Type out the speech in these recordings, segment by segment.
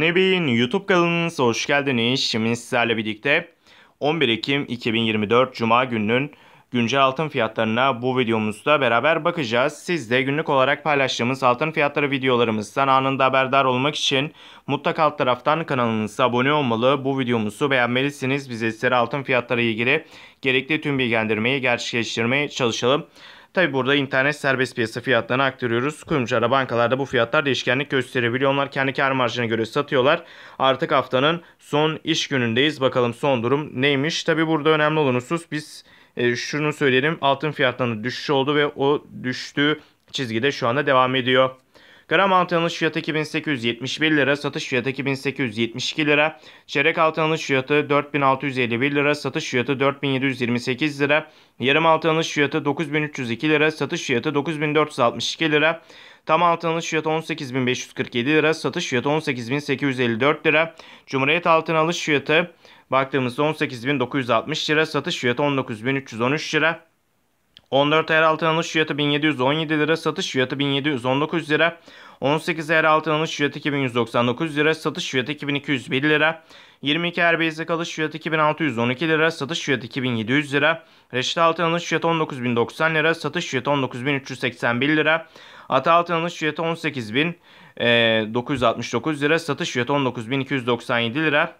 Nebi'nin YouTube kanalınıza hoş geldiniz. Şimdi sizlerle birlikte 11 Ekim 2024 Cuma gününün güncel altın fiyatlarına bu videomuzda beraber bakacağız. Siz de günlük olarak paylaştığımız altın fiyatları videolarımızdan anında haberdar olmak için mutlaka alt taraftan kanalımıza abone olmalı. Bu videomuzu beğenmelisiniz. Biz sizlere altın fiyatları ilgili gerekli tüm bilgilendirmeyi gerçekleştirmeye çalışalım. Tabi burada internet serbest piyasa fiyatlarını aktarıyoruz. Kuyumculara bankalarda bu fiyatlar değişkenlik gösterebiliyor. Onlar kendi kar marjına göre satıyorlar. Artık haftanın son iş günündeyiz. Bakalım son durum neymiş? Tabi burada önemli olan husus biz e, şunu söyleyelim. Altın fiyatlarının düşüş oldu ve o düştüğü çizgide şu anda devam ediyor. Gram altın alış fiyatı 2871 lira, satış fiyatı 2872 lira. Çeyrek altın alış fiyatı 4651 lira, satış fiyatı 4728 lira. Yarım altın alış fiyatı 9302 lira, satış fiyatı 9462 lira. Tam altın alış fiyatı 18.547 lira, satış fiyatı 18.854 lira. Cumhuriyet altın alış fiyatı baktığımızda 18.960 lira, satış fiyatı 19.313 lira. 14 ayar er altın alış fiyatı 1717 lira, satış fiyatı 1719 lira. 18 ayar er altın alış fiyatı 2199 lira, satış fiyatı 2201 lira. 22 ayar er basic alış fiyatı 2612 lira, satış fiyatı 2700 lira. Reşit altın alış fiyatı 19090 lira, satış fiyatı 19381 lira. Ata altın alış fiyatı 18969 lira, satış fiyatı 19297 lira.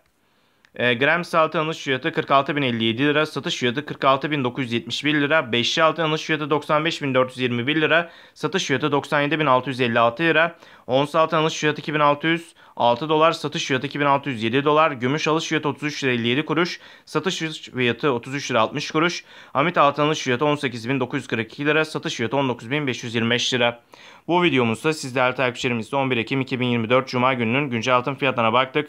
E, gram satın alış fiyatı 46.057 lira, satış fiyatı 46.971 lira, 5 altın alış fiyatı 95.421 lira, satış fiyatı 97.656 lira, 10 altın alış fiyatı 2606 dolar, satış fiyatı 2607 dolar, gümüş alış fiyatı 33 lira 57 kuruş, satış fiyatı 33 lira 60 kuruş, amit altın alış fiyatı 18.942 lira, satış fiyatı 19.525 lira. Bu videomuzda sizlerle takipçilerimizle 11 Ekim 2024 Cuma gününün güncel altın fiyatlarına baktık.